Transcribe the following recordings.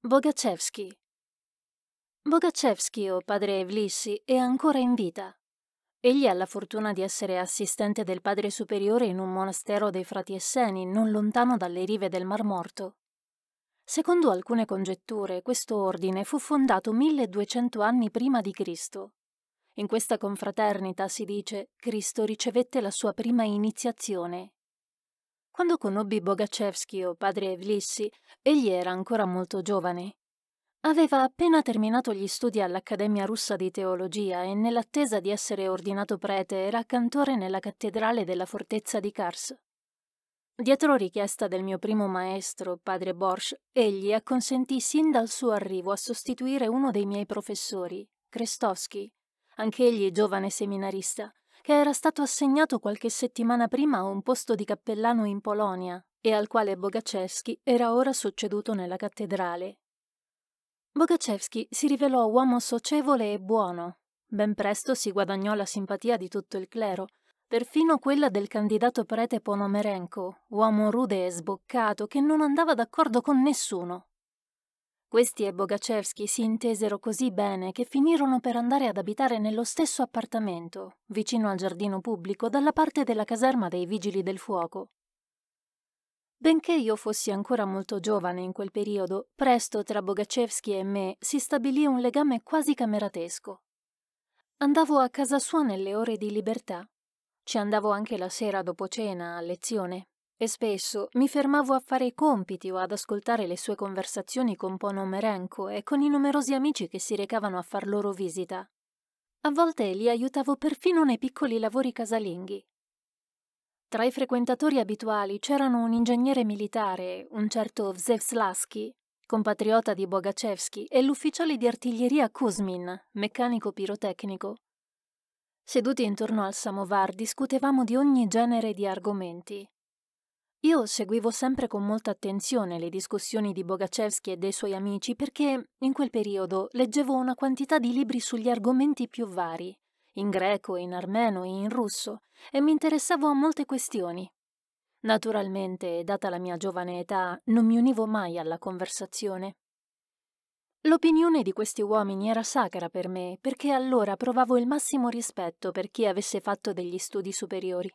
Bogacevsky Bogacevsky o padre Evlissi è ancora in vita. Egli ha la fortuna di essere assistente del padre superiore in un monastero dei frati esseni non lontano dalle rive del Mar Morto. Secondo alcune congetture, questo ordine fu fondato 1200 anni prima di Cristo. In questa confraternita, si dice, Cristo ricevette la sua prima iniziazione quando conobbi Bogacevski o padre Evlissi, egli era ancora molto giovane. Aveva appena terminato gli studi all'Accademia russa di teologia e nell'attesa di essere ordinato prete era cantore nella cattedrale della fortezza di Kars. Dietro richiesta del mio primo maestro, padre Borsch, egli acconsentì sin dal suo arrivo a sostituire uno dei miei professori, Krestovski, anch'egli giovane seminarista, che era stato assegnato qualche settimana prima a un posto di cappellano in Polonia e al quale Bogacevski era ora succeduto nella cattedrale. Bogacevski si rivelò uomo socievole e buono. Ben presto si guadagnò la simpatia di tutto il clero, perfino quella del candidato prete Ponomerenko, uomo rude e sboccato che non andava d'accordo con nessuno, questi e Bogacevski si intesero così bene che finirono per andare ad abitare nello stesso appartamento, vicino al giardino pubblico, dalla parte della caserma dei vigili del fuoco. Benché io fossi ancora molto giovane in quel periodo, presto tra Bogacevski e me si stabilì un legame quasi cameratesco. Andavo a casa sua nelle ore di libertà. Ci andavo anche la sera dopo cena, a lezione, e spesso mi fermavo a fare i compiti o ad ascoltare le sue conversazioni con Pono e con i numerosi amici che si recavano a far loro visita. A volte li aiutavo perfino nei piccoli lavori casalinghi. Tra i frequentatori abituali c'erano un ingegnere militare, un certo Vsevslaski, compatriota di Bogacevski, e l'ufficiale di artiglieria Kuzmin, meccanico pirotecnico. Seduti intorno al samovar discutevamo di ogni genere di argomenti, io seguivo sempre con molta attenzione le discussioni di Bogacevsky e dei suoi amici perché in quel periodo leggevo una quantità di libri sugli argomenti più vari, in greco, in armeno e in russo, e mi interessavo a molte questioni. Naturalmente, data la mia giovane età, non mi univo mai alla conversazione. L'opinione di questi uomini era sacra per me perché allora provavo il massimo rispetto per chi avesse fatto degli studi superiori.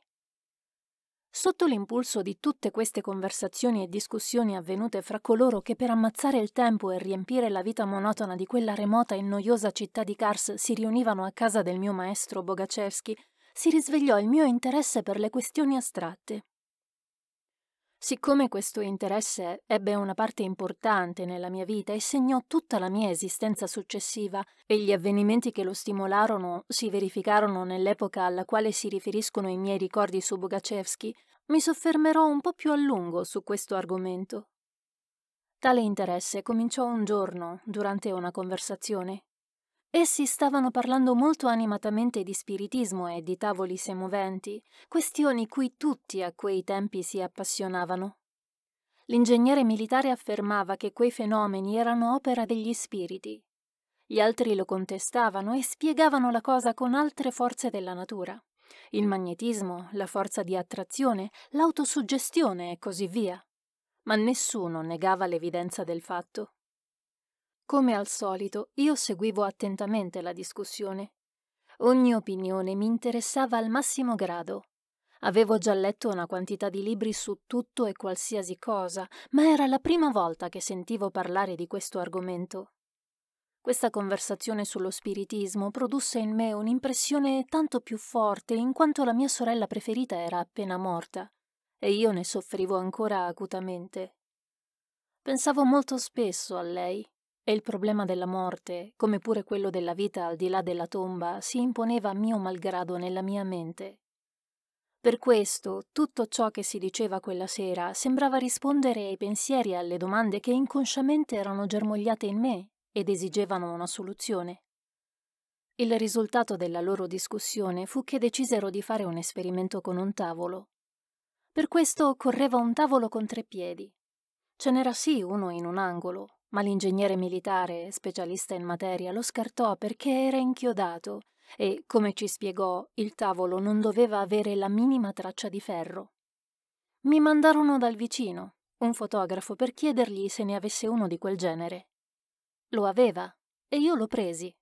Sotto l'impulso di tutte queste conversazioni e discussioni avvenute fra coloro che per ammazzare il tempo e riempire la vita monotona di quella remota e noiosa città di Kars si riunivano a casa del mio maestro Bogacevski, si risvegliò il mio interesse per le questioni astratte. Siccome questo interesse ebbe una parte importante nella mia vita e segnò tutta la mia esistenza successiva e gli avvenimenti che lo stimolarono si verificarono nell'epoca alla quale si riferiscono i miei ricordi su Bogacevsky, mi soffermerò un po' più a lungo su questo argomento. Tale interesse cominciò un giorno durante una conversazione Essi stavano parlando molto animatamente di spiritismo e di tavoli semoventi, questioni cui tutti a quei tempi si appassionavano. L'ingegnere militare affermava che quei fenomeni erano opera degli spiriti. Gli altri lo contestavano e spiegavano la cosa con altre forze della natura. Il magnetismo, la forza di attrazione, l'autosuggestione e così via. Ma nessuno negava l'evidenza del fatto. Come al solito, io seguivo attentamente la discussione. Ogni opinione mi interessava al massimo grado. Avevo già letto una quantità di libri su tutto e qualsiasi cosa, ma era la prima volta che sentivo parlare di questo argomento. Questa conversazione sullo spiritismo produsse in me un'impressione tanto più forte in quanto la mia sorella preferita era appena morta e io ne soffrivo ancora acutamente. Pensavo molto spesso a lei e il problema della morte, come pure quello della vita al di là della tomba, si imponeva a mio malgrado nella mia mente. Per questo tutto ciò che si diceva quella sera sembrava rispondere ai pensieri e alle domande che inconsciamente erano germogliate in me ed esigevano una soluzione. Il risultato della loro discussione fu che decisero di fare un esperimento con un tavolo. Per questo occorreva un tavolo con tre piedi. Ce n'era sì uno in un angolo, ma l'ingegnere militare, specialista in materia, lo scartò perché era inchiodato e, come ci spiegò, il tavolo non doveva avere la minima traccia di ferro. Mi mandarono dal vicino, un fotografo, per chiedergli se ne avesse uno di quel genere. Lo aveva e io lo presi.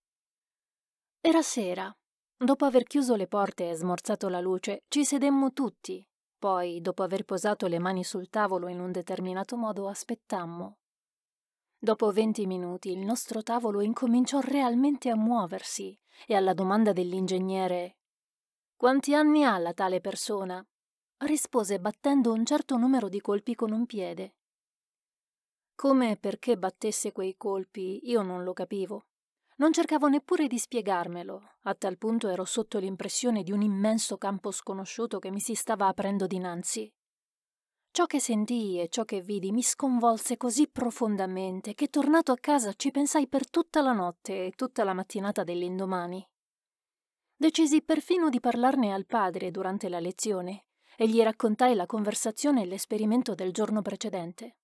Era sera. Dopo aver chiuso le porte e smorzato la luce, ci sedemmo tutti. Poi, dopo aver posato le mani sul tavolo in un determinato modo, aspettammo, Dopo venti minuti il nostro tavolo incominciò realmente a muoversi e alla domanda dell'ingegnere Quanti anni ha la tale persona? rispose battendo un certo numero di colpi con un piede. Come e perché battesse quei colpi io non lo capivo. Non cercavo neppure di spiegarmelo, a tal punto ero sotto l'impressione di un immenso campo sconosciuto che mi si stava aprendo dinanzi. Ciò che sentii e ciò che vidi mi sconvolse così profondamente che tornato a casa ci pensai per tutta la notte e tutta la mattinata dell'indomani. Decisi perfino di parlarne al padre durante la lezione e gli raccontai la conversazione e l'esperimento del giorno precedente.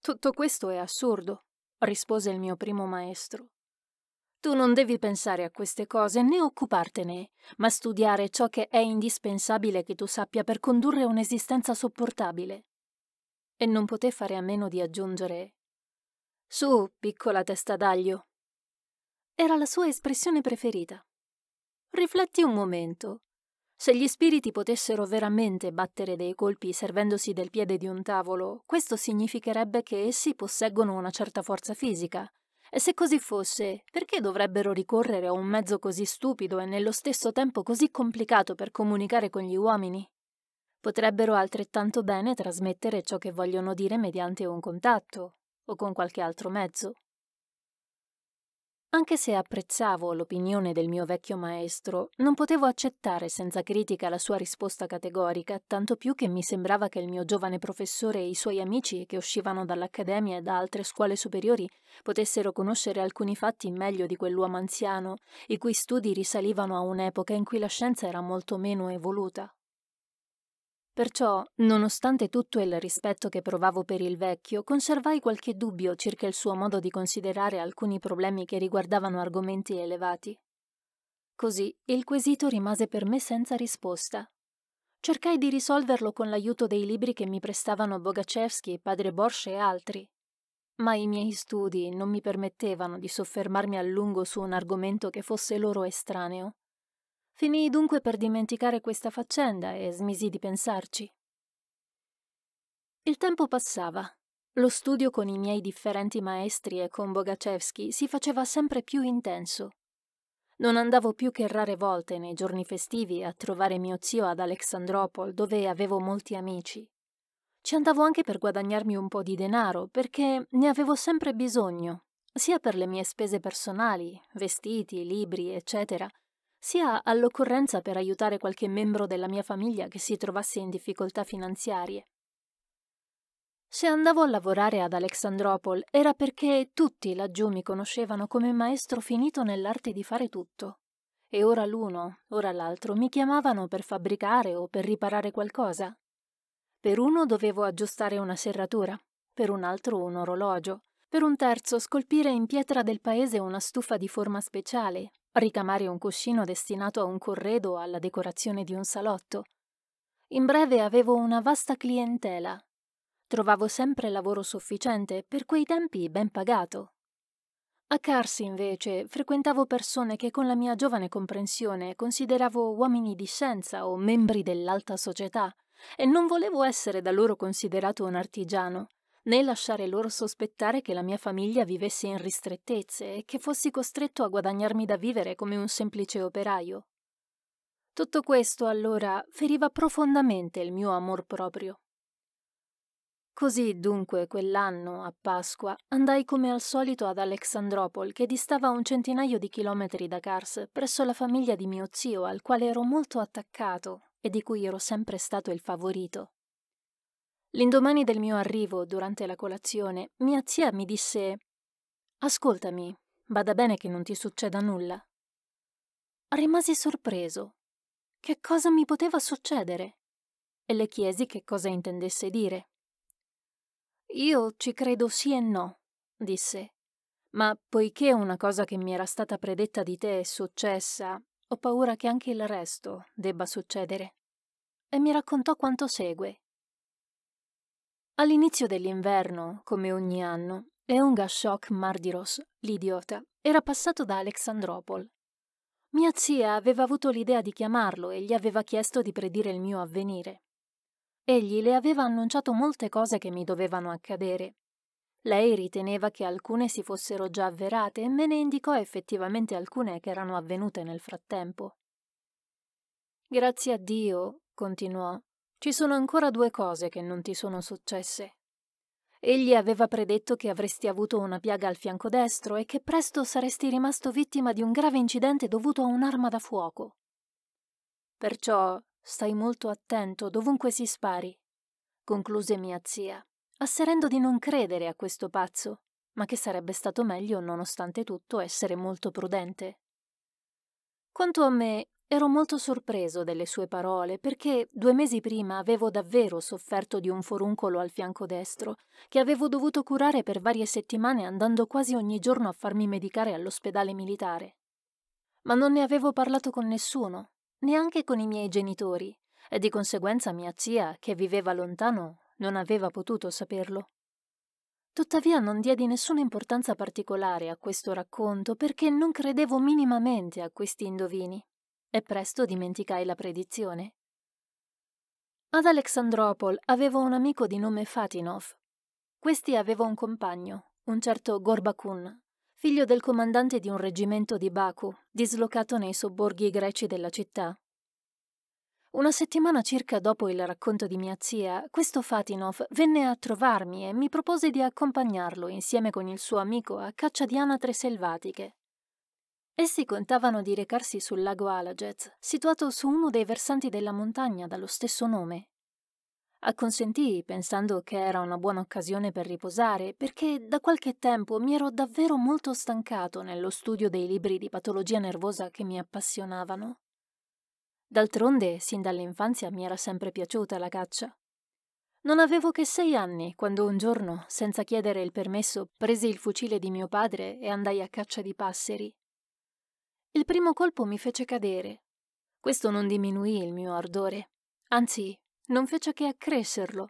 Tutto questo è assurdo, rispose il mio primo maestro. Tu non devi pensare a queste cose né occupartene, ma studiare ciò che è indispensabile che tu sappia per condurre un'esistenza sopportabile. E non poté fare a meno di aggiungere Su, piccola testa d'aglio. Era la sua espressione preferita. Rifletti un momento, se gli spiriti potessero veramente battere dei colpi servendosi del piede di un tavolo, questo significherebbe che essi posseggono una certa forza fisica, e se così fosse, perché dovrebbero ricorrere a un mezzo così stupido e nello stesso tempo così complicato per comunicare con gli uomini? Potrebbero altrettanto bene trasmettere ciò che vogliono dire mediante un contatto o con qualche altro mezzo. Anche se apprezzavo l'opinione del mio vecchio maestro, non potevo accettare senza critica la sua risposta categorica, tanto più che mi sembrava che il mio giovane professore e i suoi amici che uscivano dall'accademia e da altre scuole superiori potessero conoscere alcuni fatti meglio di quell'uomo anziano, i cui studi risalivano a un'epoca in cui la scienza era molto meno evoluta. Perciò, nonostante tutto il rispetto che provavo per il vecchio, conservai qualche dubbio circa il suo modo di considerare alcuni problemi che riguardavano argomenti elevati. Così il quesito rimase per me senza risposta. Cercai di risolverlo con l'aiuto dei libri che mi prestavano Bogacevsky, Padre Borsche e altri. Ma i miei studi non mi permettevano di soffermarmi a lungo su un argomento che fosse loro estraneo Finii dunque per dimenticare questa faccenda e smisi di pensarci. Il tempo passava. Lo studio con i miei differenti maestri e con Bogacevski si faceva sempre più intenso. Non andavo più che rare volte nei giorni festivi a trovare mio zio ad Alexandropol, dove avevo molti amici. Ci andavo anche per guadagnarmi un po' di denaro, perché ne avevo sempre bisogno, sia per le mie spese personali, vestiti, libri, eccetera, sia all'occorrenza per aiutare qualche membro della mia famiglia che si trovasse in difficoltà finanziarie. Se andavo a lavorare ad Alexandropol era perché tutti laggiù mi conoscevano come maestro finito nell'arte di fare tutto. E ora l'uno, ora l'altro mi chiamavano per fabbricare o per riparare qualcosa. Per uno dovevo aggiustare una serratura, per un altro un orologio, per un terzo scolpire in pietra del paese una stufa di forma speciale, ricamare un cuscino destinato a un corredo o alla decorazione di un salotto. In breve avevo una vasta clientela. Trovavo sempre lavoro sufficiente, per quei tempi ben pagato. A Carsi, invece, frequentavo persone che con la mia giovane comprensione consideravo uomini di scienza o membri dell'alta società, e non volevo essere da loro considerato un artigiano, né lasciare loro sospettare che la mia famiglia vivesse in ristrettezze e che fossi costretto a guadagnarmi da vivere come un semplice operaio. Tutto questo, allora, feriva profondamente il mio amor proprio. Così dunque quell'anno, a Pasqua, andai come al solito ad Alexandropol, che distava un centinaio di chilometri da Kars, presso la famiglia di mio zio, al quale ero molto attaccato e di cui ero sempre stato il favorito. L'indomani del mio arrivo, durante la colazione, mia zia mi disse Ascoltami, bada bene che non ti succeda nulla. Rimasi sorpreso. Che cosa mi poteva succedere? E le chiesi che cosa intendesse dire. Io ci credo sì e no, disse. Ma poiché una cosa che mi era stata predetta di te è successa, ho paura che anche il resto debba succedere. E mi raccontò quanto segue. All'inizio dell'inverno, come ogni anno, Eunga Shock Mardiros, l'idiota, era passato da Alexandropol. Mia zia aveva avuto l'idea di chiamarlo e gli aveva chiesto di predire il mio avvenire. Egli le aveva annunciato molte cose che mi dovevano accadere. Lei riteneva che alcune si fossero già avverate e me ne indicò effettivamente alcune che erano avvenute nel frattempo. Grazie a Dio, continuò, ci sono ancora due cose che non ti sono successe. Egli aveva predetto che avresti avuto una piaga al fianco destro e che presto saresti rimasto vittima di un grave incidente dovuto a un'arma da fuoco. Perciò stai molto attento dovunque si spari, concluse mia zia, asserendo di non credere a questo pazzo, ma che sarebbe stato meglio, nonostante tutto, essere molto prudente. Quanto a me, Ero molto sorpreso delle sue parole perché due mesi prima avevo davvero sofferto di un foruncolo al fianco destro che avevo dovuto curare per varie settimane andando quasi ogni giorno a farmi medicare all'ospedale militare. Ma non ne avevo parlato con nessuno, neanche con i miei genitori, e di conseguenza mia zia, che viveva lontano, non aveva potuto saperlo. Tuttavia non diedi nessuna importanza particolare a questo racconto perché non credevo minimamente a questi indovini e presto dimenticai la predizione. Ad Alexandropol avevo un amico di nome Fatinov. Questi aveva un compagno, un certo Gorbakun, figlio del comandante di un reggimento di Baku, dislocato nei sobborghi greci della città. Una settimana circa dopo il racconto di mia zia, questo Fatinov venne a trovarmi e mi propose di accompagnarlo insieme con il suo amico a caccia di anatre selvatiche. Essi contavano di recarsi sul lago Alagez, situato su uno dei versanti della montagna dallo stesso nome. Acconsentii pensando che era una buona occasione per riposare, perché da qualche tempo mi ero davvero molto stancato nello studio dei libri di patologia nervosa che mi appassionavano. D'altronde, sin dall'infanzia mi era sempre piaciuta la caccia. Non avevo che sei anni quando un giorno, senza chiedere il permesso, presi il fucile di mio padre e andai a caccia di passeri. Il primo colpo mi fece cadere. Questo non diminuì il mio ardore, anzi, non fece che accrescerlo.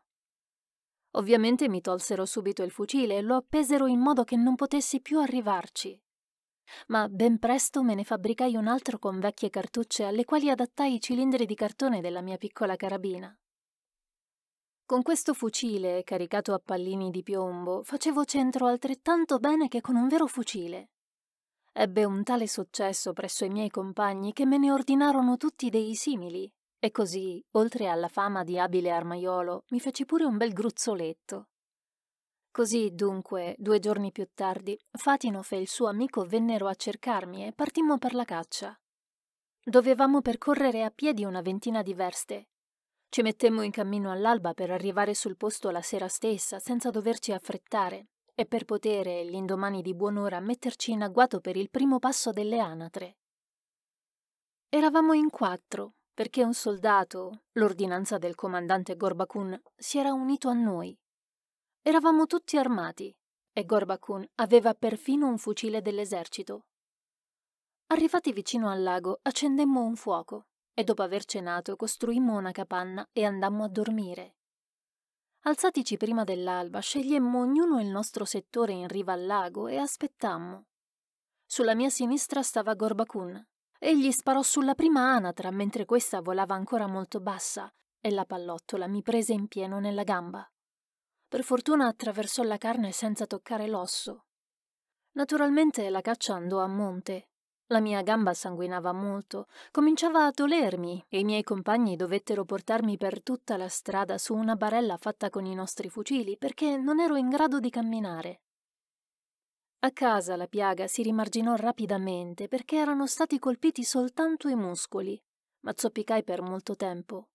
Ovviamente mi tolsero subito il fucile e lo appesero in modo che non potessi più arrivarci. Ma ben presto me ne fabbricai un altro con vecchie cartucce alle quali adattai i cilindri di cartone della mia piccola carabina. Con questo fucile, caricato a pallini di piombo, facevo centro altrettanto bene che con un vero fucile. Ebbe un tale successo presso i miei compagni che me ne ordinarono tutti dei simili. E così, oltre alla fama di abile armaiolo, mi feci pure un bel gruzzoletto. Così, dunque, due giorni più tardi, Fatinof e il suo amico vennero a cercarmi e partimmo per la caccia. Dovevamo percorrere a piedi una ventina di verste. Ci mettemmo in cammino all'alba per arrivare sul posto la sera stessa, senza doverci affrettare, e per poter l'indomani di buon'ora metterci in agguato per il primo passo delle anatre. Eravamo in quattro, perché un soldato, l'ordinanza del comandante Gorbakun, si era unito a noi. Eravamo tutti armati e Gorbakun aveva perfino un fucile dell'esercito. Arrivati vicino al lago, accendemmo un fuoco e dopo aver cenato costruimmo una capanna e andammo a dormire. Alzatici prima dell'alba, scegliemmo ognuno il nostro settore in riva al lago e aspettammo. Sulla mia sinistra stava Gorbacun. Egli sparò sulla prima anatra mentre questa volava ancora molto bassa e la pallottola mi prese in pieno nella gamba. Per fortuna attraversò la carne senza toccare l'osso. Naturalmente la caccia andò a monte la mia gamba sanguinava molto, cominciava a dolermi e i miei compagni dovettero portarmi per tutta la strada su una barella fatta con i nostri fucili perché non ero in grado di camminare. A casa la piaga si rimarginò rapidamente perché erano stati colpiti soltanto i muscoli, ma zoppicai per molto tempo.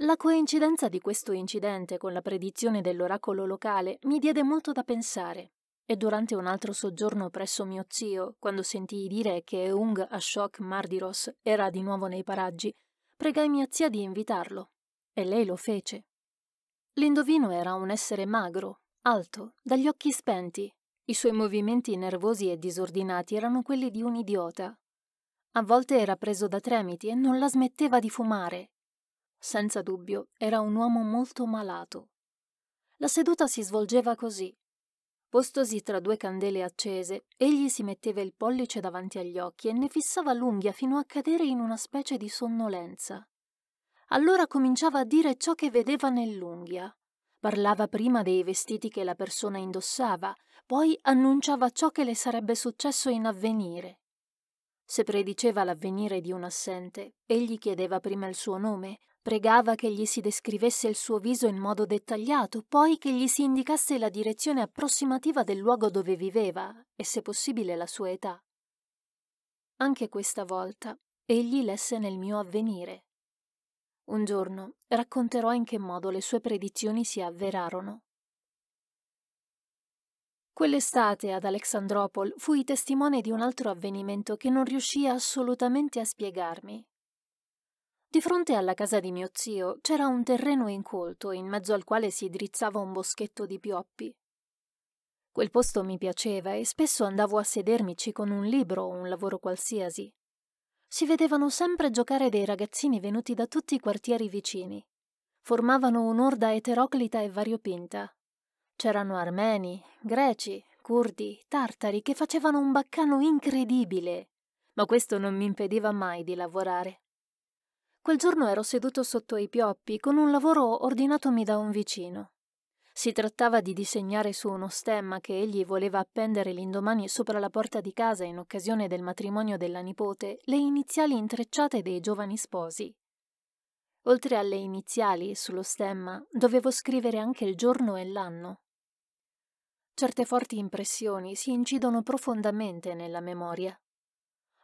La coincidenza di questo incidente con la predizione dell'oracolo locale mi diede molto da pensare. E durante un altro soggiorno presso mio zio, quando sentii dire che Eung Ashok Mardiros era di nuovo nei paraggi, pregai mia zia di invitarlo. E lei lo fece. L'indovino era un essere magro, alto, dagli occhi spenti. I suoi movimenti nervosi e disordinati erano quelli di un idiota. A volte era preso da tremiti e non la smetteva di fumare. Senza dubbio era un uomo molto malato. La seduta si svolgeva così. Postosi tra due candele accese, egli si metteva il pollice davanti agli occhi e ne fissava l'unghia fino a cadere in una specie di sonnolenza. Allora cominciava a dire ciò che vedeva nell'unghia. Parlava prima dei vestiti che la persona indossava, poi annunciava ciò che le sarebbe successo in avvenire. Se prediceva l'avvenire di un assente, egli chiedeva prima il suo nome, Pregava che gli si descrivesse il suo viso in modo dettagliato, poi che gli si indicasse la direzione approssimativa del luogo dove viveva e, se possibile, la sua età. Anche questa volta egli lesse nel mio avvenire. Un giorno racconterò in che modo le sue predizioni si avverarono. Quell'estate ad Alexandropol fui testimone di un altro avvenimento che non riuscii assolutamente a spiegarmi. Di fronte alla casa di mio zio c'era un terreno incolto in mezzo al quale si drizzava un boschetto di pioppi. Quel posto mi piaceva e spesso andavo a sedermici con un libro o un lavoro qualsiasi. Si vedevano sempre giocare dei ragazzini venuti da tutti i quartieri vicini. Formavano un'orda eteroclita e variopinta. C'erano armeni, greci, curdi, tartari che facevano un baccano incredibile, ma questo non mi impediva mai di lavorare. Quel giorno ero seduto sotto i pioppi con un lavoro ordinatomi da un vicino. Si trattava di disegnare su uno stemma che egli voleva appendere l'indomani sopra la porta di casa in occasione del matrimonio della nipote le iniziali intrecciate dei giovani sposi. Oltre alle iniziali sullo stemma dovevo scrivere anche il giorno e l'anno. Certe forti impressioni si incidono profondamente nella memoria.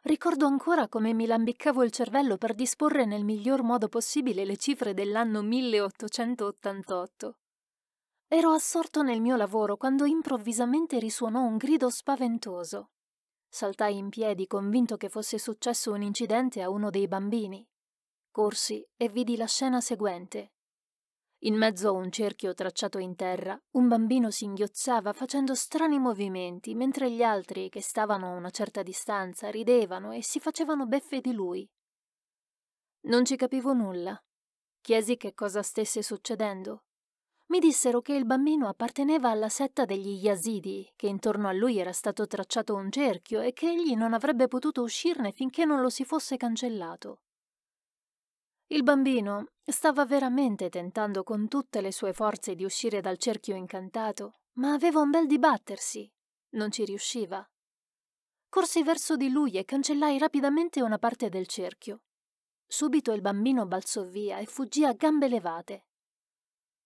Ricordo ancora come mi lambiccavo il cervello per disporre nel miglior modo possibile le cifre dell'anno 1888. Ero assorto nel mio lavoro quando improvvisamente risuonò un grido spaventoso. Saltai in piedi convinto che fosse successo un incidente a uno dei bambini. Corsi e vidi la scena seguente. In mezzo a un cerchio tracciato in terra, un bambino singhiozzava facendo strani movimenti, mentre gli altri, che stavano a una certa distanza, ridevano e si facevano beffe di lui. Non ci capivo nulla. Chiesi che cosa stesse succedendo. Mi dissero che il bambino apparteneva alla setta degli Yazidi, che intorno a lui era stato tracciato un cerchio e che egli non avrebbe potuto uscirne finché non lo si fosse cancellato. Il bambino, Stava veramente tentando con tutte le sue forze di uscire dal cerchio incantato, ma aveva un bel dibattersi. Non ci riusciva. Corsi verso di lui e cancellai rapidamente una parte del cerchio. Subito il bambino balzò via e fuggì a gambe levate.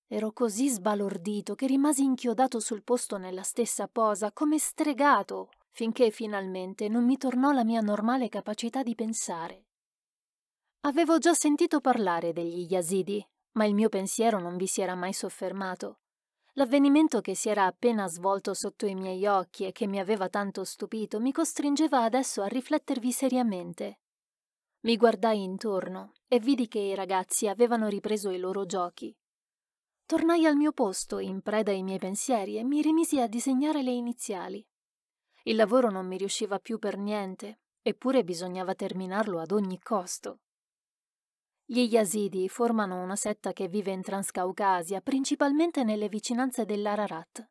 Ero così sbalordito che rimasi inchiodato sul posto nella stessa posa, come stregato, finché finalmente non mi tornò la mia normale capacità di pensare. Avevo già sentito parlare degli Yazidi, ma il mio pensiero non vi si era mai soffermato. L'avvenimento che si era appena svolto sotto i miei occhi e che mi aveva tanto stupito mi costringeva adesso a riflettervi seriamente. Mi guardai intorno e vidi che i ragazzi avevano ripreso i loro giochi. Tornai al mio posto, in preda ai miei pensieri, e mi rimisi a disegnare le iniziali. Il lavoro non mi riusciva più per niente, eppure bisognava terminarlo ad ogni costo. Gli Yazidi formano una setta che vive in Transcaucasia, principalmente nelle vicinanze dell'Ararat.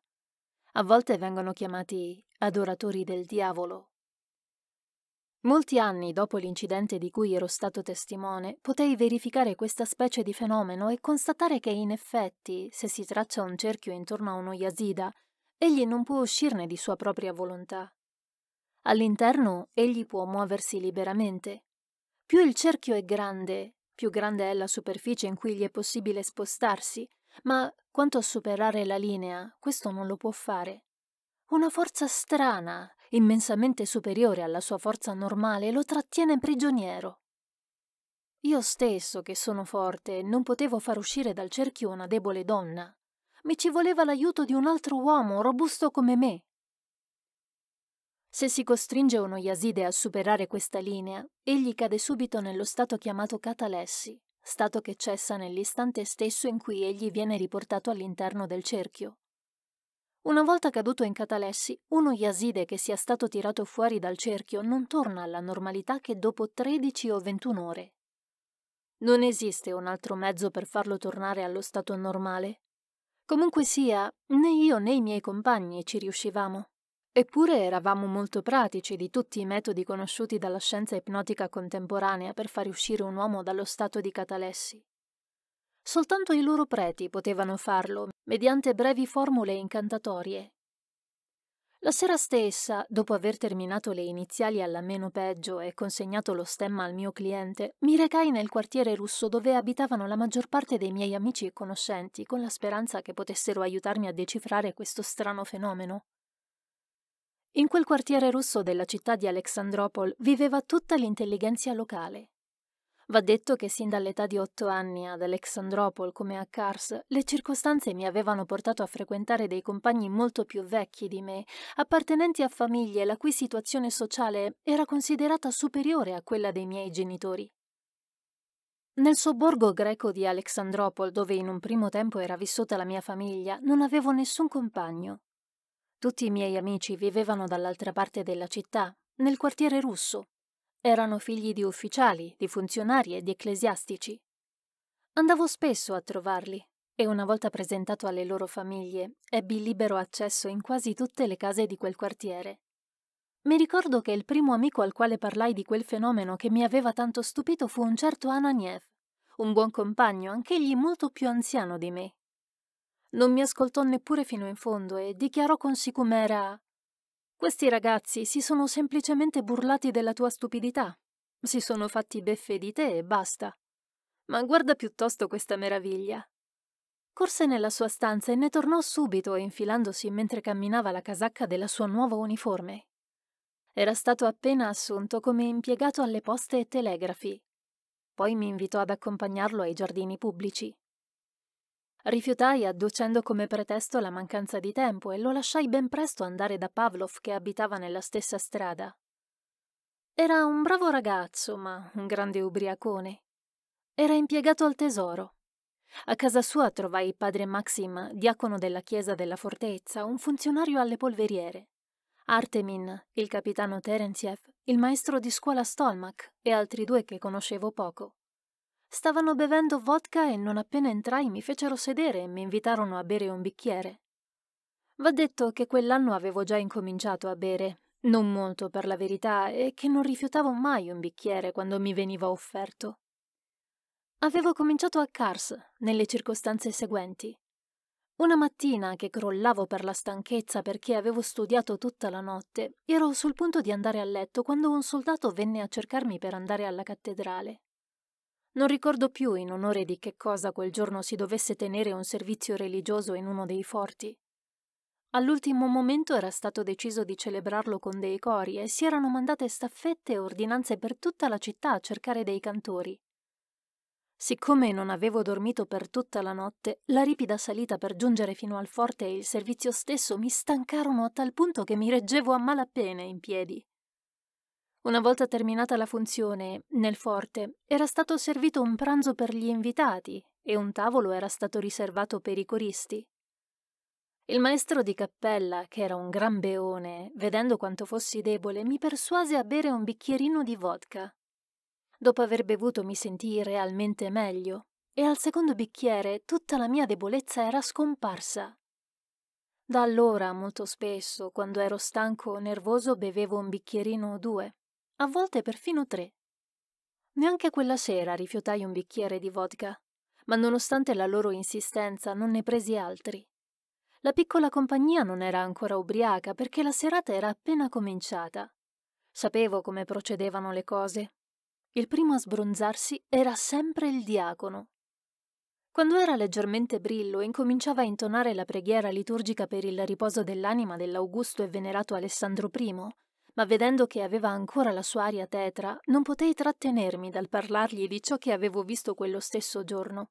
A volte vengono chiamati adoratori del diavolo. Molti anni dopo l'incidente di cui ero stato testimone, potei verificare questa specie di fenomeno e constatare che in effetti, se si traccia un cerchio intorno a uno Yazida, egli non può uscirne di sua propria volontà. All'interno egli può muoversi liberamente. Più il cerchio è grande più grande è la superficie in cui gli è possibile spostarsi, ma quanto a superare la linea, questo non lo può fare. Una forza strana, immensamente superiore alla sua forza normale, lo trattiene prigioniero. Io stesso, che sono forte, non potevo far uscire dal cerchio una debole donna. Mi ci voleva l'aiuto di un altro uomo robusto come me. Se si costringe uno yaside a superare questa linea, egli cade subito nello stato chiamato catalessi, stato che cessa nell'istante stesso in cui egli viene riportato all'interno del cerchio. Una volta caduto in catalessi, uno yaside che sia stato tirato fuori dal cerchio non torna alla normalità che dopo 13 o 21 ore. Non esiste un altro mezzo per farlo tornare allo stato normale. Comunque sia, né io né i miei compagni ci riuscivamo. Eppure eravamo molto pratici di tutti i metodi conosciuti dalla scienza ipnotica contemporanea per far uscire un uomo dallo stato di catalessi. Soltanto i loro preti potevano farlo mediante brevi formule incantatorie. La sera stessa, dopo aver terminato le iniziali alla meno peggio e consegnato lo stemma al mio cliente, mi recai nel quartiere russo dove abitavano la maggior parte dei miei amici e conoscenti con la speranza che potessero aiutarmi a decifrare questo strano fenomeno. In quel quartiere russo della città di Alexandropol viveva tutta l'intelligenza locale. Va detto che sin dall'età di otto anni ad Alexandropol come a Kars le circostanze mi avevano portato a frequentare dei compagni molto più vecchi di me, appartenenti a famiglie la cui situazione sociale era considerata superiore a quella dei miei genitori. Nel sobborgo greco di Alexandropol, dove in un primo tempo era vissuta la mia famiglia, non avevo nessun compagno tutti i miei amici vivevano dall'altra parte della città, nel quartiere russo. Erano figli di ufficiali, di funzionari e di ecclesiastici. Andavo spesso a trovarli e una volta presentato alle loro famiglie ebbi libero accesso in quasi tutte le case di quel quartiere. Mi ricordo che il primo amico al quale parlai di quel fenomeno che mi aveva tanto stupito fu un certo Ananiev, un buon compagno, anch'egli molto più anziano di me, non mi ascoltò neppure fino in fondo e dichiarò con sicumera Questi ragazzi si sono semplicemente burlati della tua stupidità. Si sono fatti beffe di te e basta. Ma guarda piuttosto questa meraviglia. Corse nella sua stanza e ne tornò subito, infilandosi mentre camminava la casacca della sua nuova uniforme. Era stato appena assunto come impiegato alle poste e telegrafi. Poi mi invitò ad accompagnarlo ai giardini pubblici. Rifiutai adducendo come pretesto la mancanza di tempo e lo lasciai ben presto andare da Pavlov che abitava nella stessa strada. Era un bravo ragazzo, ma un grande ubriacone. Era impiegato al tesoro. A casa sua trovai padre Maxim, diacono della chiesa della fortezza, un funzionario alle polveriere, Artemin, il capitano Terentiev, il maestro di scuola Stolmak e altri due che conoscevo poco. Stavano bevendo vodka e non appena entrai mi fecero sedere e mi invitarono a bere un bicchiere. Va detto che quell'anno avevo già incominciato a bere, non molto per la verità, e che non rifiutavo mai un bicchiere quando mi veniva offerto. Avevo cominciato a Kars nelle circostanze seguenti. Una mattina che crollavo per la stanchezza perché avevo studiato tutta la notte, ero sul punto di andare a letto quando un soldato venne a cercarmi per andare alla cattedrale. Non ricordo più in onore di che cosa quel giorno si dovesse tenere un servizio religioso in uno dei forti. All'ultimo momento era stato deciso di celebrarlo con dei cori e si erano mandate staffette e ordinanze per tutta la città a cercare dei cantori. Siccome non avevo dormito per tutta la notte, la ripida salita per giungere fino al forte e il servizio stesso mi stancarono a tal punto che mi reggevo a malapena in piedi. Una volta terminata la funzione, nel forte era stato servito un pranzo per gli invitati e un tavolo era stato riservato per i coristi. Il maestro di cappella, che era un gran beone, vedendo quanto fossi debole, mi persuase a bere un bicchierino di vodka. Dopo aver bevuto mi sentii realmente meglio e al secondo bicchiere tutta la mia debolezza era scomparsa. Da allora, molto spesso, quando ero stanco o nervoso, bevevo un bicchierino o due a volte perfino tre. Neanche quella sera rifiutai un bicchiere di vodka, ma nonostante la loro insistenza non ne presi altri. La piccola compagnia non era ancora ubriaca perché la serata era appena cominciata. Sapevo come procedevano le cose. Il primo a sbronzarsi era sempre il diacono. Quando era leggermente brillo e incominciava a intonare la preghiera liturgica per il riposo dell'anima dell'augusto e venerato Alessandro I, ma vedendo che aveva ancora la sua aria tetra, non potei trattenermi dal parlargli di ciò che avevo visto quello stesso giorno.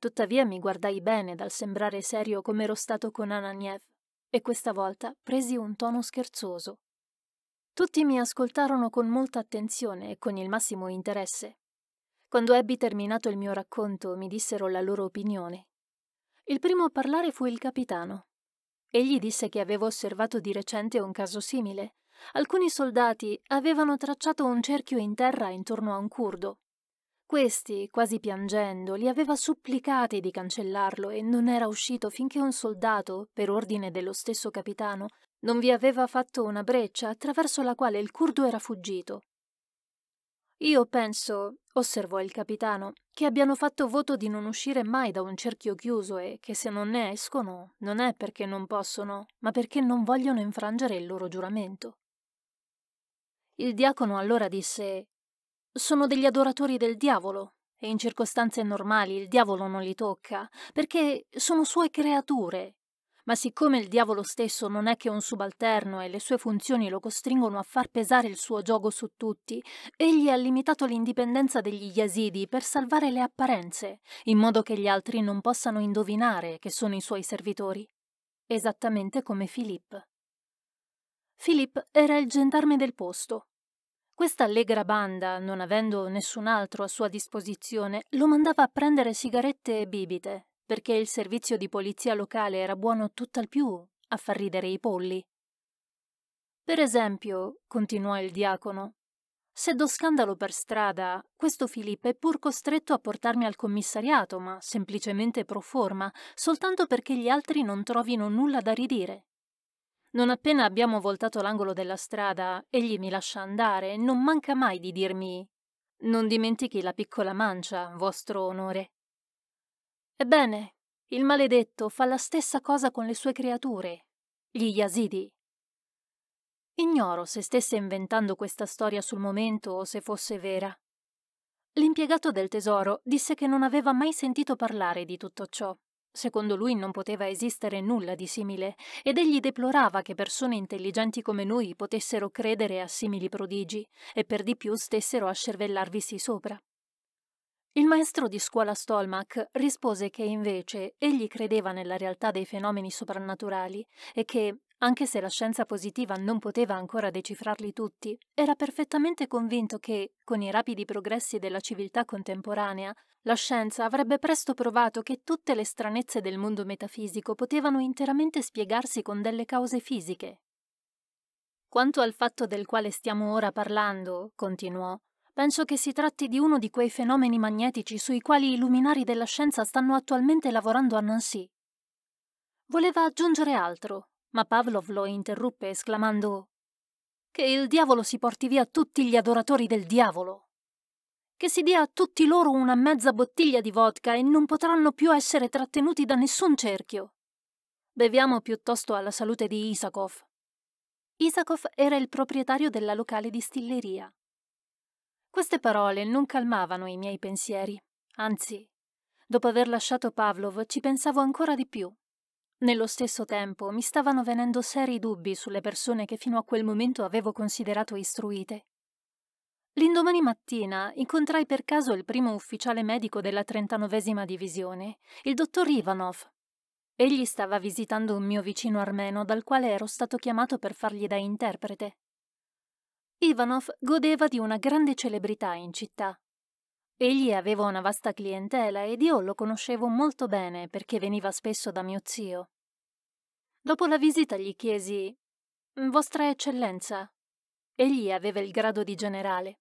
Tuttavia mi guardai bene dal sembrare serio come ero stato con Ananiev, e questa volta presi un tono scherzoso. Tutti mi ascoltarono con molta attenzione e con il massimo interesse. Quando ebbi terminato il mio racconto, mi dissero la loro opinione. Il primo a parlare fu il capitano. Egli disse che avevo osservato di recente un caso simile alcuni soldati avevano tracciato un cerchio in terra intorno a un curdo. Questi, quasi piangendo, li aveva supplicati di cancellarlo e non era uscito finché un soldato, per ordine dello stesso capitano, non vi aveva fatto una breccia attraverso la quale il curdo era fuggito. Io penso, osservò il capitano, che abbiano fatto voto di non uscire mai da un cerchio chiuso e che se non ne escono non è perché non possono, ma perché non vogliono infrangere il loro giuramento. Il diacono allora disse Sono degli adoratori del diavolo e in circostanze normali il diavolo non li tocca perché sono sue creature. Ma siccome il diavolo stesso non è che un subalterno e le sue funzioni lo costringono a far pesare il suo gioco su tutti, egli ha limitato l'indipendenza degli Yazidi per salvare le apparenze, in modo che gli altri non possano indovinare che sono i suoi servitori. Esattamente come Philippe. Philip era il gendarme del posto, questa allegra banda, non avendo nessun altro a sua disposizione, lo mandava a prendere sigarette e bibite, perché il servizio di polizia locale era buono tutt'al più a far ridere i polli. Per esempio, continuò il diacono, se do scandalo per strada, questo Filippo è pur costretto a portarmi al commissariato, ma semplicemente pro forma, soltanto perché gli altri non trovino nulla da ridire. Non appena abbiamo voltato l'angolo della strada, egli mi lascia andare e non manca mai di dirmi «Non dimentichi la piccola mancia, vostro onore». Ebbene, il maledetto fa la stessa cosa con le sue creature, gli Yazidi. Ignoro se stesse inventando questa storia sul momento o se fosse vera. L'impiegato del tesoro disse che non aveva mai sentito parlare di tutto ciò. Secondo lui non poteva esistere nulla di simile ed egli deplorava che persone intelligenti come noi potessero credere a simili prodigi e per di più stessero a scervellarvisi sopra. Il maestro di scuola Stolmach rispose che invece egli credeva nella realtà dei fenomeni soprannaturali e che, anche se la scienza positiva non poteva ancora decifrarli tutti, era perfettamente convinto che, con i rapidi progressi della civiltà contemporanea, la scienza avrebbe presto provato che tutte le stranezze del mondo metafisico potevano interamente spiegarsi con delle cause fisiche. Quanto al fatto del quale stiamo ora parlando, continuò, penso che si tratti di uno di quei fenomeni magnetici sui quali i luminari della scienza stanno attualmente lavorando a Nancy. Voleva aggiungere altro, ma Pavlov lo interruppe esclamando Che il diavolo si porti via tutti gli adoratori del diavolo! Che si dia a tutti loro una mezza bottiglia di vodka e non potranno più essere trattenuti da nessun cerchio. Beviamo piuttosto alla salute di Isakov. Isakov era il proprietario della locale distilleria. Queste parole non calmavano i miei pensieri, anzi, dopo aver lasciato Pavlov ci pensavo ancora di più. Nello stesso tempo mi stavano venendo seri dubbi sulle persone che fino a quel momento avevo considerato istruite. L'indomani mattina incontrai per caso il primo ufficiale medico della 39esima divisione, il dottor Ivanov. Egli stava visitando un mio vicino armeno dal quale ero stato chiamato per fargli da interprete. Ivanov godeva di una grande celebrità in città. Egli aveva una vasta clientela ed io lo conoscevo molto bene perché veniva spesso da mio zio. Dopo la visita gli chiesi Vostra Eccellenza. Egli aveva il grado di generale.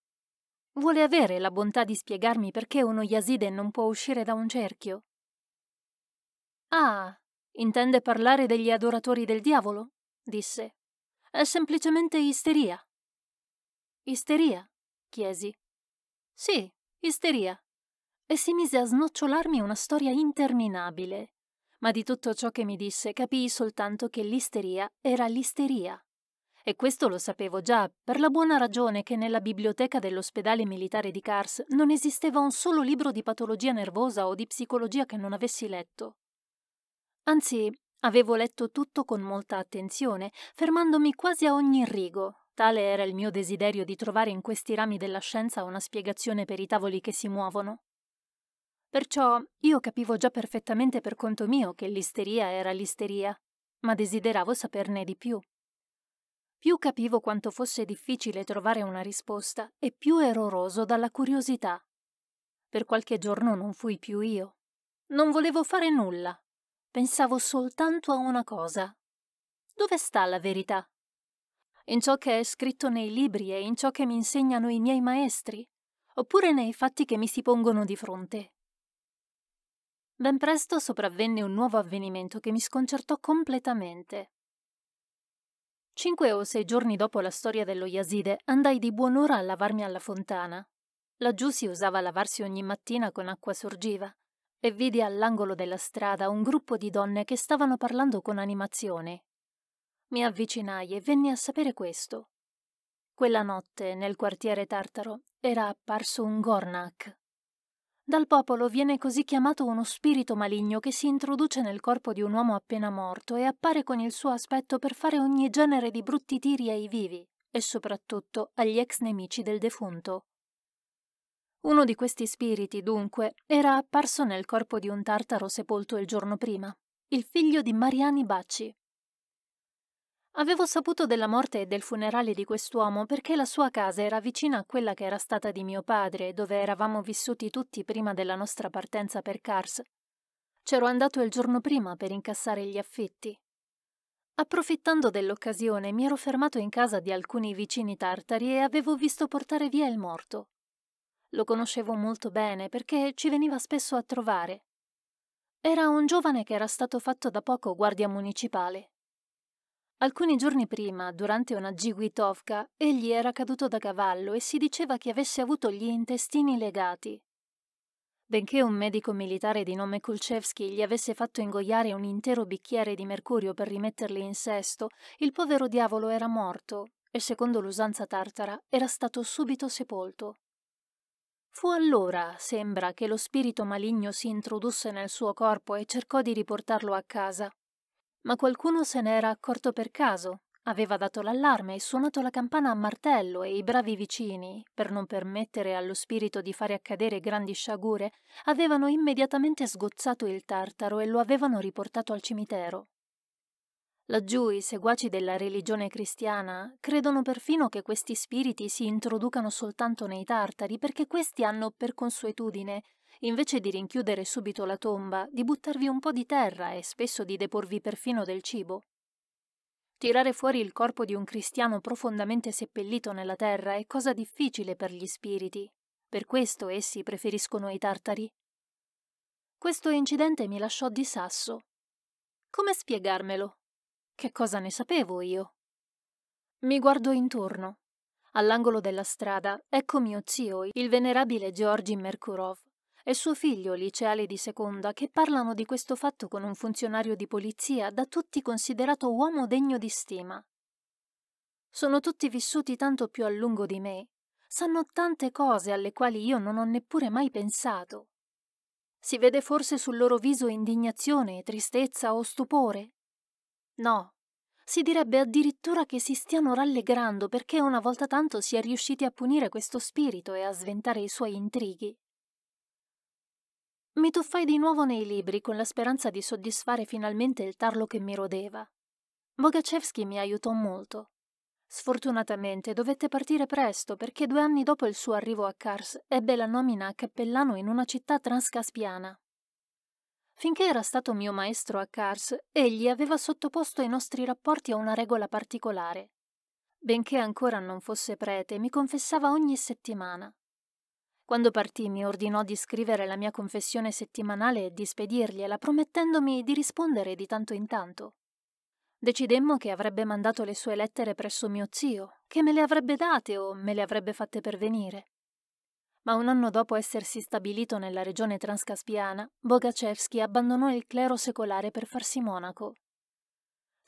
Vuole avere la bontà di spiegarmi perché uno Yazide non può uscire da un cerchio? Ah, intende parlare degli adoratori del diavolo? disse. È semplicemente isteria. Isteria? chiesi. Sì, Isteria. E si mise a snocciolarmi una storia interminabile. Ma di tutto ciò che mi disse capii soltanto che l'isteria era l'isteria. E questo lo sapevo già, per la buona ragione che nella biblioteca dell'ospedale militare di Kars non esisteva un solo libro di patologia nervosa o di psicologia che non avessi letto. Anzi, avevo letto tutto con molta attenzione, fermandomi quasi a ogni rigo, Tale era il mio desiderio di trovare in questi rami della scienza una spiegazione per i tavoli che si muovono. Perciò io capivo già perfettamente per conto mio che l'isteria era l'isteria, ma desideravo saperne di più. Più capivo quanto fosse difficile trovare una risposta e più ero roso dalla curiosità. Per qualche giorno non fui più io. Non volevo fare nulla. Pensavo soltanto a una cosa. Dove sta la verità? in ciò che è scritto nei libri e in ciò che mi insegnano i miei maestri, oppure nei fatti che mi si pongono di fronte. Ben presto sopravvenne un nuovo avvenimento che mi sconcertò completamente. Cinque o sei giorni dopo la storia dello Yazide andai di buon'ora a lavarmi alla fontana. Laggiù si usava lavarsi ogni mattina con acqua sorgiva, e vidi all'angolo della strada un gruppo di donne che stavano parlando con animazione, mi avvicinai e venni a sapere questo. Quella notte, nel quartiere tartaro, era apparso un Gornak. Dal popolo viene così chiamato uno spirito maligno che si introduce nel corpo di un uomo appena morto e appare con il suo aspetto per fare ogni genere di brutti tiri ai vivi e soprattutto agli ex nemici del defunto. Uno di questi spiriti, dunque, era apparso nel corpo di un tartaro sepolto il giorno prima, il figlio di Mariani Baci, Avevo saputo della morte e del funerale di quest'uomo perché la sua casa era vicina a quella che era stata di mio padre, dove eravamo vissuti tutti prima della nostra partenza per Kars. C'ero andato il giorno prima per incassare gli affitti. Approfittando dell'occasione mi ero fermato in casa di alcuni vicini tartari e avevo visto portare via il morto. Lo conoscevo molto bene perché ci veniva spesso a trovare. Era un giovane che era stato fatto da poco guardia municipale, Alcuni giorni prima, durante una giguitovka, egli era caduto da cavallo e si diceva che avesse avuto gli intestini legati. Benché un medico militare di nome Kulchevsky gli avesse fatto ingoiare un intero bicchiere di mercurio per rimetterli in sesto, il povero diavolo era morto e, secondo l'usanza tartara, era stato subito sepolto. Fu allora, sembra, che lo spirito maligno si introdusse nel suo corpo e cercò di riportarlo a casa, ma qualcuno se ne era accorto per caso, aveva dato l'allarme e suonato la campana a martello e i bravi vicini, per non permettere allo spirito di fare accadere grandi sciagure, avevano immediatamente sgozzato il tartaro e lo avevano riportato al cimitero. Laggiù i seguaci della religione cristiana credono perfino che questi spiriti si introducano soltanto nei tartari perché questi hanno per consuetudine invece di rinchiudere subito la tomba, di buttarvi un po' di terra e spesso di deporvi perfino del cibo. Tirare fuori il corpo di un cristiano profondamente seppellito nella terra è cosa difficile per gli spiriti, per questo essi preferiscono i tartari. Questo incidente mi lasciò di sasso. Come spiegarmelo? Che cosa ne sapevo io? Mi guardo intorno. All'angolo della strada ecco mio zio, il venerabile Georgi Merkurov e suo figlio liceale di seconda che parlano di questo fatto con un funzionario di polizia da tutti considerato uomo degno di stima. Sono tutti vissuti tanto più a lungo di me, sanno tante cose alle quali io non ho neppure mai pensato. Si vede forse sul loro viso indignazione, tristezza o stupore? No, si direbbe addirittura che si stiano rallegrando perché una volta tanto si è riusciti a punire questo spirito e a sventare i suoi intrighi. Mi tuffai di nuovo nei libri con la speranza di soddisfare finalmente il tarlo che mi rodeva. Bogacevsky mi aiutò molto. Sfortunatamente dovette partire presto perché due anni dopo il suo arrivo a Kars ebbe la nomina a cappellano in una città transcaspiana. Finché era stato mio maestro a Kars, egli aveva sottoposto i nostri rapporti a una regola particolare. Benché ancora non fosse prete, mi confessava ogni settimana. Quando partì mi ordinò di scrivere la mia confessione settimanale e di spedirgliela, promettendomi di rispondere di tanto in tanto. Decidemmo che avrebbe mandato le sue lettere presso mio zio, che me le avrebbe date o me le avrebbe fatte pervenire. Ma un anno dopo essersi stabilito nella regione transcaspiana, Bogacevski abbandonò il clero secolare per farsi monaco.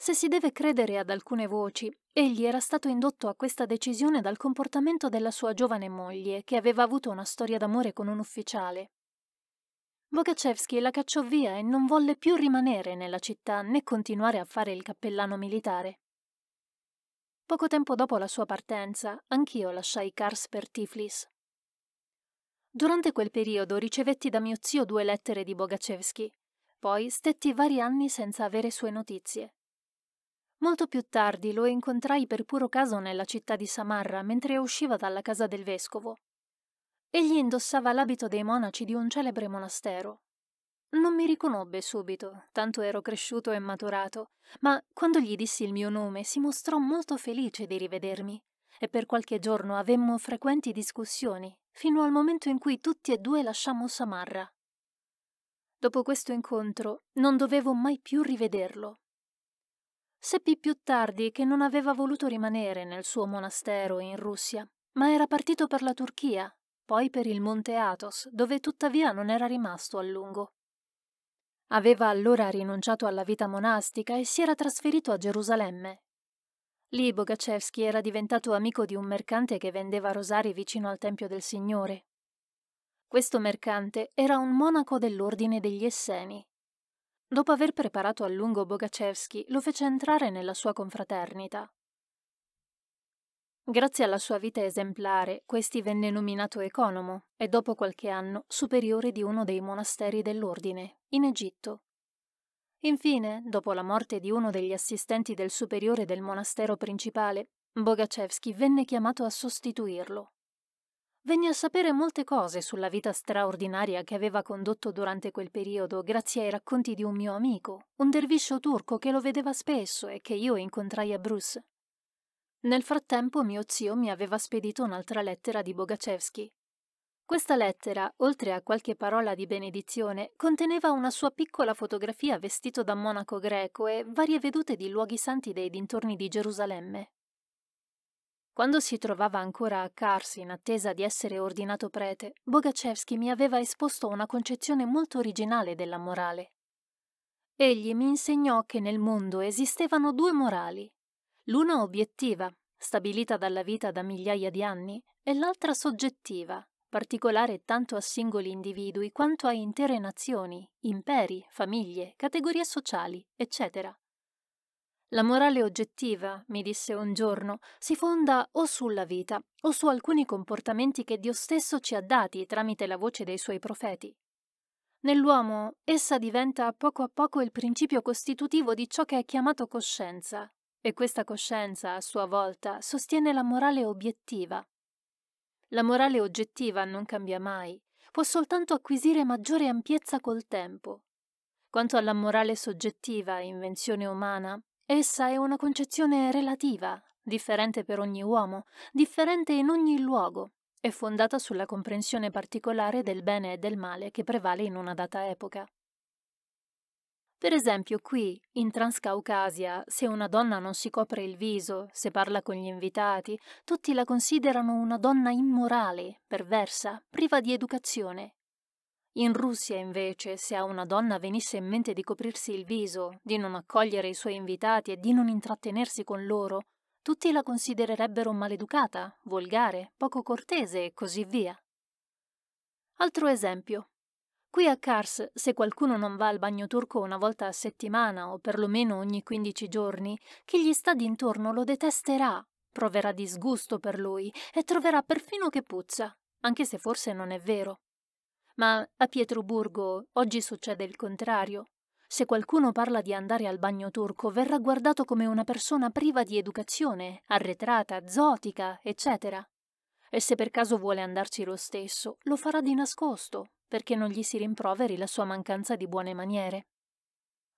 Se si deve credere ad alcune voci, egli era stato indotto a questa decisione dal comportamento della sua giovane moglie, che aveva avuto una storia d'amore con un ufficiale. Bogacevski la cacciò via e non volle più rimanere nella città né continuare a fare il cappellano militare. Poco tempo dopo la sua partenza, anch'io lasciai Kars per Tiflis. Durante quel periodo ricevetti da mio zio due lettere di Bogacevski, poi stetti vari anni senza avere sue notizie. Molto più tardi lo incontrai per puro caso nella città di Samarra mentre usciva dalla casa del vescovo. Egli indossava l'abito dei monaci di un celebre monastero. Non mi riconobbe subito, tanto ero cresciuto e maturato, ma quando gli dissi il mio nome si mostrò molto felice di rivedermi e per qualche giorno avemmo frequenti discussioni, fino al momento in cui tutti e due lasciammo Samarra. Dopo questo incontro non dovevo mai più rivederlo, Seppi più tardi che non aveva voluto rimanere nel suo monastero in Russia, ma era partito per la Turchia, poi per il Monte Athos, dove tuttavia non era rimasto a lungo. Aveva allora rinunciato alla vita monastica e si era trasferito a Gerusalemme. Lì Bogacevski era diventato amico di un mercante che vendeva rosari vicino al Tempio del Signore. Questo mercante era un monaco dell'ordine degli Esseni, Dopo aver preparato a lungo Bogacevsky, lo fece entrare nella sua confraternita. Grazie alla sua vita esemplare, questi venne nominato economo e dopo qualche anno superiore di uno dei monasteri dell'ordine, in Egitto. Infine, dopo la morte di uno degli assistenti del superiore del monastero principale, Bogacevsky venne chiamato a sostituirlo venne a sapere molte cose sulla vita straordinaria che aveva condotto durante quel periodo grazie ai racconti di un mio amico, un derviscio turco che lo vedeva spesso e che io incontrai a Bruce. Nel frattempo mio zio mi aveva spedito un'altra lettera di Bogacevski. Questa lettera, oltre a qualche parola di benedizione, conteneva una sua piccola fotografia vestito da monaco greco e varie vedute di luoghi santi dei dintorni di Gerusalemme, quando si trovava ancora a Kars in attesa di essere ordinato prete, Bogacevski mi aveva esposto una concezione molto originale della morale. Egli mi insegnò che nel mondo esistevano due morali, l'una obiettiva, stabilita dalla vita da migliaia di anni, e l'altra soggettiva, particolare tanto a singoli individui quanto a intere nazioni, imperi, famiglie, categorie sociali, eccetera. La morale oggettiva, mi disse un giorno, si fonda o sulla vita o su alcuni comportamenti che Dio stesso ci ha dati tramite la voce dei suoi profeti. Nell'uomo essa diventa a poco a poco il principio costitutivo di ciò che è chiamato coscienza, e questa coscienza, a sua volta, sostiene la morale obiettiva. La morale oggettiva non cambia mai, può soltanto acquisire maggiore ampiezza col tempo, Quanto alla morale soggettiva, invenzione umana, Essa è una concezione relativa, differente per ogni uomo, differente in ogni luogo, e fondata sulla comprensione particolare del bene e del male che prevale in una data epoca. Per esempio, qui, in Transcaucasia, se una donna non si copre il viso, se parla con gli invitati, tutti la considerano una donna immorale, perversa, priva di educazione, in Russia, invece, se a una donna venisse in mente di coprirsi il viso, di non accogliere i suoi invitati e di non intrattenersi con loro, tutti la considererebbero maleducata, volgare, poco cortese e così via. Altro esempio. Qui a Kars, se qualcuno non va al bagno turco una volta a settimana o perlomeno ogni 15 giorni, chi gli sta d'intorno lo detesterà, proverà disgusto per lui e troverà perfino che puzza, anche se forse non è vero. Ma a Pietroburgo oggi succede il contrario. Se qualcuno parla di andare al bagno turco, verrà guardato come una persona priva di educazione, arretrata, zotica, eccetera. E se per caso vuole andarci lo stesso, lo farà di nascosto, perché non gli si rimproveri la sua mancanza di buone maniere.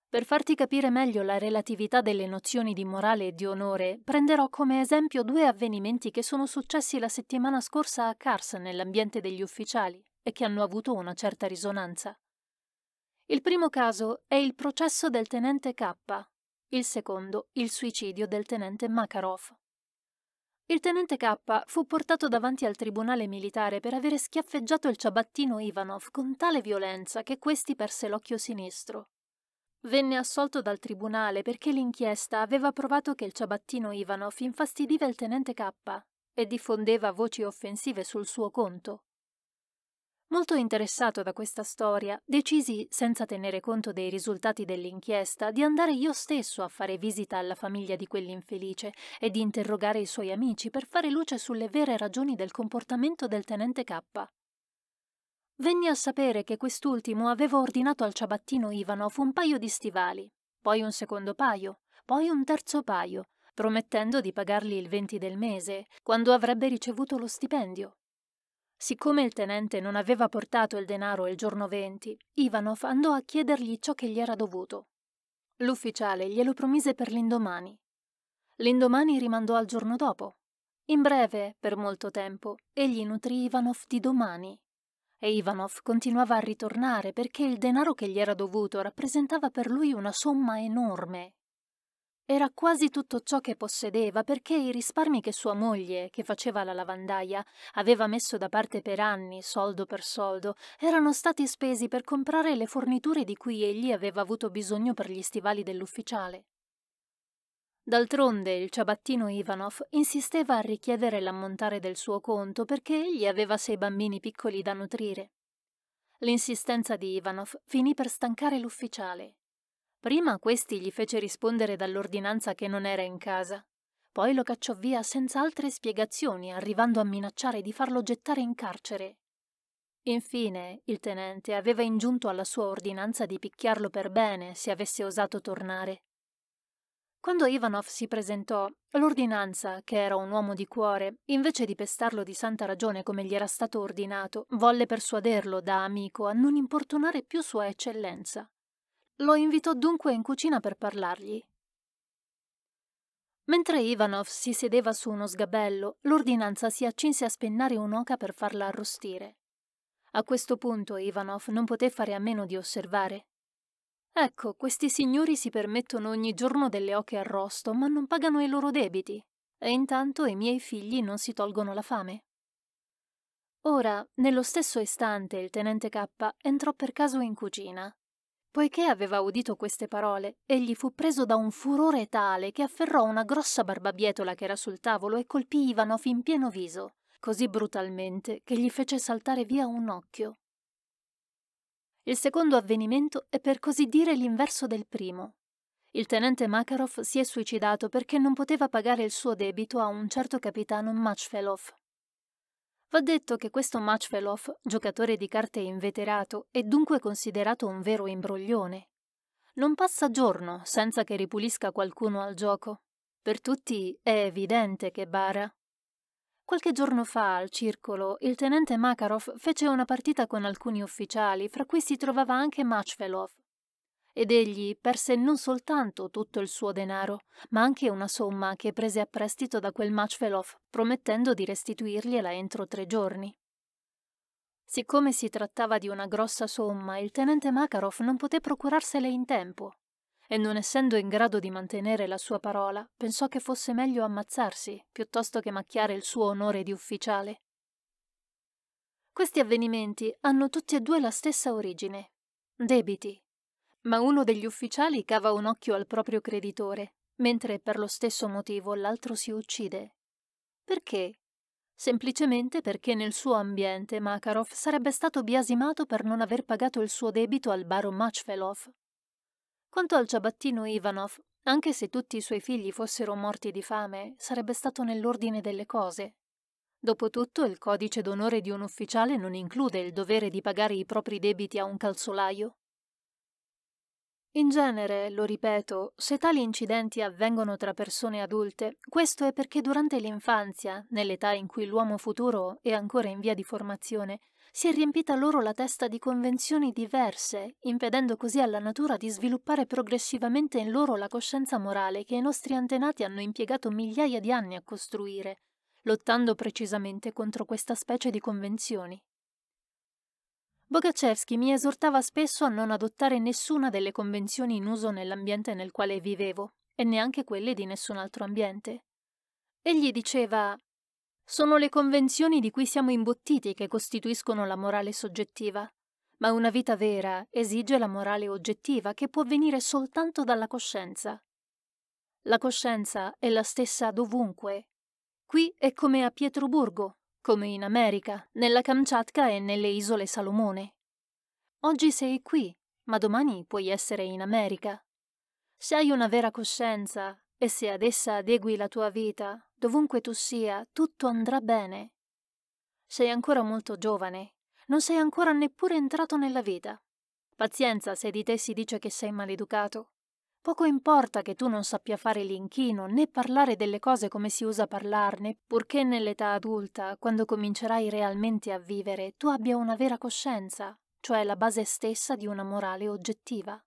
Per farti capire meglio la relatività delle nozioni di morale e di onore, prenderò come esempio due avvenimenti che sono successi la settimana scorsa a Kars nell'ambiente degli ufficiali e che hanno avuto una certa risonanza. Il primo caso è il processo del tenente K, il secondo il suicidio del tenente Makarov. Il tenente K fu portato davanti al tribunale militare per avere schiaffeggiato il ciabattino Ivanov con tale violenza che questi perse l'occhio sinistro. Venne assolto dal tribunale perché l'inchiesta aveva provato che il ciabattino Ivanov infastidiva il tenente K e diffondeva voci offensive sul suo conto. Molto interessato da questa storia, decisi, senza tenere conto dei risultati dell'inchiesta, di andare io stesso a fare visita alla famiglia di quell'infelice e di interrogare i suoi amici per fare luce sulle vere ragioni del comportamento del tenente K. Venni a sapere che quest'ultimo aveva ordinato al ciabattino Ivanov un paio di stivali, poi un secondo paio, poi un terzo paio, promettendo di pagarli il 20 del mese, quando avrebbe ricevuto lo stipendio. Siccome il tenente non aveva portato il denaro il giorno 20, Ivanov andò a chiedergli ciò che gli era dovuto. L'ufficiale glielo promise per l'indomani. L'indomani rimandò al giorno dopo. In breve, per molto tempo, egli nutrì Ivanov di domani. E Ivanov continuava a ritornare perché il denaro che gli era dovuto rappresentava per lui una somma enorme era quasi tutto ciò che possedeva perché i risparmi che sua moglie, che faceva la lavandaia, aveva messo da parte per anni, soldo per soldo, erano stati spesi per comprare le forniture di cui egli aveva avuto bisogno per gli stivali dell'ufficiale. D'altronde il ciabattino Ivanov insisteva a richiedere l'ammontare del suo conto perché egli aveva sei bambini piccoli da nutrire. L'insistenza di Ivanov finì per stancare l'ufficiale Prima questi gli fece rispondere dall'ordinanza che non era in casa, poi lo cacciò via senza altre spiegazioni, arrivando a minacciare di farlo gettare in carcere. Infine, il tenente aveva ingiunto alla sua ordinanza di picchiarlo per bene se avesse osato tornare. Quando Ivanov si presentò, l'ordinanza, che era un uomo di cuore, invece di pestarlo di santa ragione come gli era stato ordinato, volle persuaderlo da amico a non importunare più Sua Eccellenza lo invitò dunque in cucina per parlargli. Mentre Ivanov si sedeva su uno sgabello, l'ordinanza si accinse a spennare un'oca per farla arrostire. A questo punto Ivanov non poté fare a meno di osservare. Ecco, questi signori si permettono ogni giorno delle oche arrosto, ma non pagano i loro debiti, e intanto i miei figli non si tolgono la fame. Ora, nello stesso istante, il tenente K entrò per caso in cucina. Poiché aveva udito queste parole, egli fu preso da un furore tale che afferrò una grossa barbabietola che era sul tavolo e colpì Ivanov in pieno viso, così brutalmente che gli fece saltare via un occhio. Il secondo avvenimento è per così dire l'inverso del primo. Il tenente Makarov si è suicidato perché non poteva pagare il suo debito a un certo capitano Machfelov, Va detto che questo Matchfelov, giocatore di carte inveterato, è dunque considerato un vero imbroglione. Non passa giorno senza che ripulisca qualcuno al gioco. Per tutti è evidente che bara. Qualche giorno fa al circolo il tenente Makarov fece una partita con alcuni ufficiali, fra cui si trovava anche Matchfelov, ed egli perse non soltanto tutto il suo denaro, ma anche una somma che prese a prestito da quel Machvelov, promettendo di restituirgliela entro tre giorni. Siccome si trattava di una grossa somma, il tenente Makarov non poté procurarsele in tempo e non essendo in grado di mantenere la sua parola, pensò che fosse meglio ammazzarsi piuttosto che macchiare il suo onore di ufficiale. Questi avvenimenti hanno tutti e due la stessa origine, debiti ma uno degli ufficiali cava un occhio al proprio creditore, mentre per lo stesso motivo l'altro si uccide. Perché? Semplicemente perché nel suo ambiente Makarov sarebbe stato biasimato per non aver pagato il suo debito al baro Machvelov. Quanto al ciabattino Ivanov, anche se tutti i suoi figli fossero morti di fame, sarebbe stato nell'ordine delle cose. Dopotutto, il codice d'onore di un ufficiale non include il dovere di pagare i propri debiti a un calzolaio. In genere, lo ripeto, se tali incidenti avvengono tra persone adulte, questo è perché durante l'infanzia, nell'età in cui l'uomo futuro è ancora in via di formazione, si è riempita loro la testa di convenzioni diverse, impedendo così alla natura di sviluppare progressivamente in loro la coscienza morale che i nostri antenati hanno impiegato migliaia di anni a costruire, lottando precisamente contro questa specie di convenzioni. Bogacevski mi esortava spesso a non adottare nessuna delle convenzioni in uso nell'ambiente nel quale vivevo, e neanche quelle di nessun altro ambiente. Egli diceva Sono le convenzioni di cui siamo imbottiti che costituiscono la morale soggettiva, ma una vita vera esige la morale oggettiva che può venire soltanto dalla coscienza. La coscienza è la stessa dovunque. Qui è come a Pietroburgo, come in America, nella Kamchatka e nelle isole Salomone. Oggi sei qui, ma domani puoi essere in America. Se hai una vera coscienza e se ad essa adegui la tua vita, dovunque tu sia, tutto andrà bene. Sei ancora molto giovane, non sei ancora neppure entrato nella vita. Pazienza se di te si dice che sei maleducato. Poco importa che tu non sappia fare l'inchino né parlare delle cose come si usa parlarne, purché nell'età adulta, quando comincerai realmente a vivere, tu abbia una vera coscienza, cioè la base stessa di una morale oggettiva.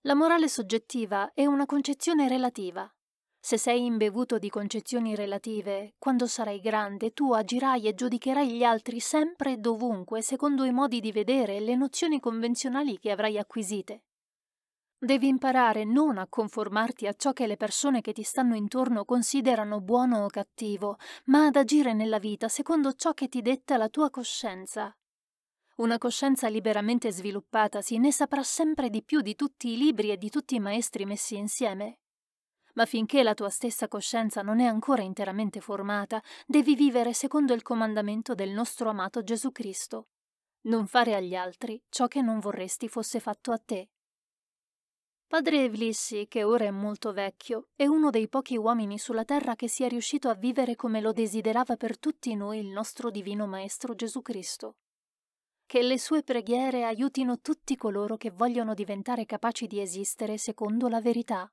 La morale soggettiva è una concezione relativa. Se sei imbevuto di concezioni relative, quando sarai grande tu agirai e giudicherai gli altri sempre e dovunque secondo i modi di vedere e le nozioni convenzionali che avrai acquisite. Devi imparare non a conformarti a ciò che le persone che ti stanno intorno considerano buono o cattivo, ma ad agire nella vita secondo ciò che ti detta la tua coscienza. Una coscienza liberamente sviluppata si ne saprà sempre di più di tutti i libri e di tutti i maestri messi insieme. Ma finché la tua stessa coscienza non è ancora interamente formata, devi vivere secondo il comandamento del nostro amato Gesù Cristo. Non fare agli altri ciò che non vorresti fosse fatto a te. Padre Evlissi, che ora è molto vecchio, è uno dei pochi uomini sulla terra che sia riuscito a vivere come lo desiderava per tutti noi il nostro Divino Maestro Gesù Cristo. Che le sue preghiere aiutino tutti coloro che vogliono diventare capaci di esistere secondo la verità.